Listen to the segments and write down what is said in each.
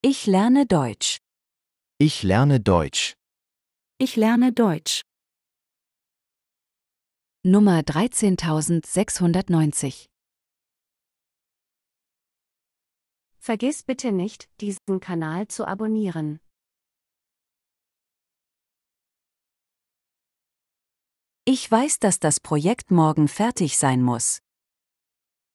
Ich lerne Deutsch. Ich lerne Deutsch. Ich lerne Deutsch. Nummer 13690 Vergiss bitte nicht, diesen Kanal zu abonnieren. Ich weiß, dass das Projekt morgen fertig sein muss.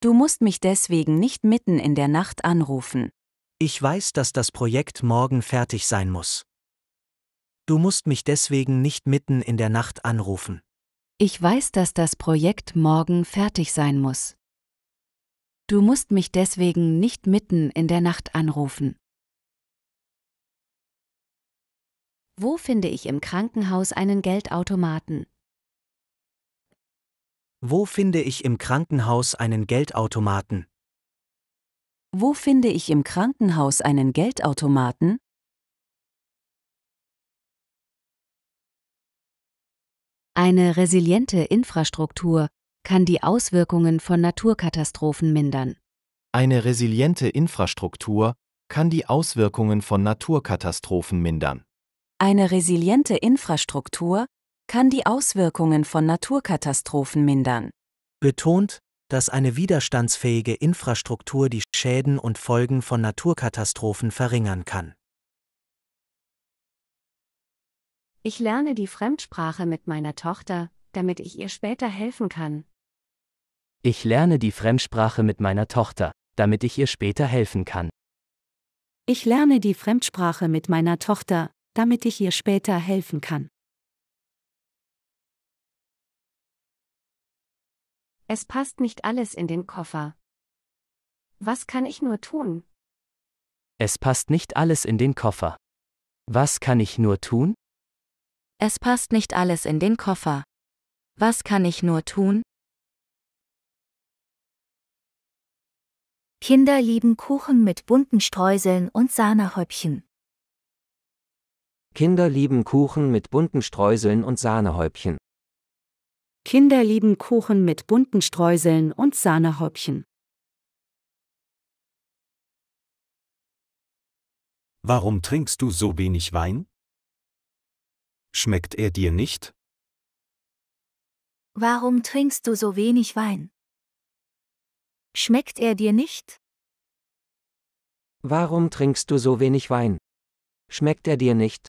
Du musst mich deswegen nicht mitten in der Nacht anrufen. Ich weiß, dass das Projekt morgen fertig sein muss. Du musst mich deswegen nicht mitten in der Nacht anrufen. Ich weiß, dass das Projekt morgen fertig sein muss. Du musst mich deswegen nicht mitten in der Nacht anrufen. Wo finde ich im Krankenhaus einen Geldautomaten? Wo finde ich im Krankenhaus einen Geldautomaten? Wo finde ich im Krankenhaus einen Geldautomaten? Eine resiliente Infrastruktur kann die Auswirkungen von Naturkatastrophen mindern. Eine resiliente Infrastruktur kann die Auswirkungen von Naturkatastrophen mindern. Eine resiliente Infrastruktur kann die Auswirkungen von Naturkatastrophen mindern. Betont dass eine widerstandsfähige Infrastruktur die Schäden und Folgen von Naturkatastrophen verringern kann. Ich lerne die Fremdsprache mit meiner Tochter, damit ich ihr später helfen kann. Ich lerne die Fremdsprache mit meiner Tochter, damit ich ihr später helfen kann. Ich lerne die Fremdsprache mit meiner Tochter, damit ich ihr später helfen kann. Es passt nicht alles in den Koffer. Was kann ich nur tun? Es passt nicht alles in den Koffer. Was kann ich nur tun? Es passt nicht alles in den Koffer. Was kann ich nur tun? Kinder lieben Kuchen mit bunten Streuseln und Sahnehäubchen. Kinder lieben Kuchen mit bunten Streuseln und Sahnehäubchen. Kinder lieben Kuchen mit bunten Streuseln und Sahnehäubchen. Warum trinkst du so wenig Wein? Schmeckt er dir nicht? Warum trinkst du so wenig Wein? Schmeckt er dir nicht? Warum trinkst du so wenig Wein? Schmeckt er dir nicht?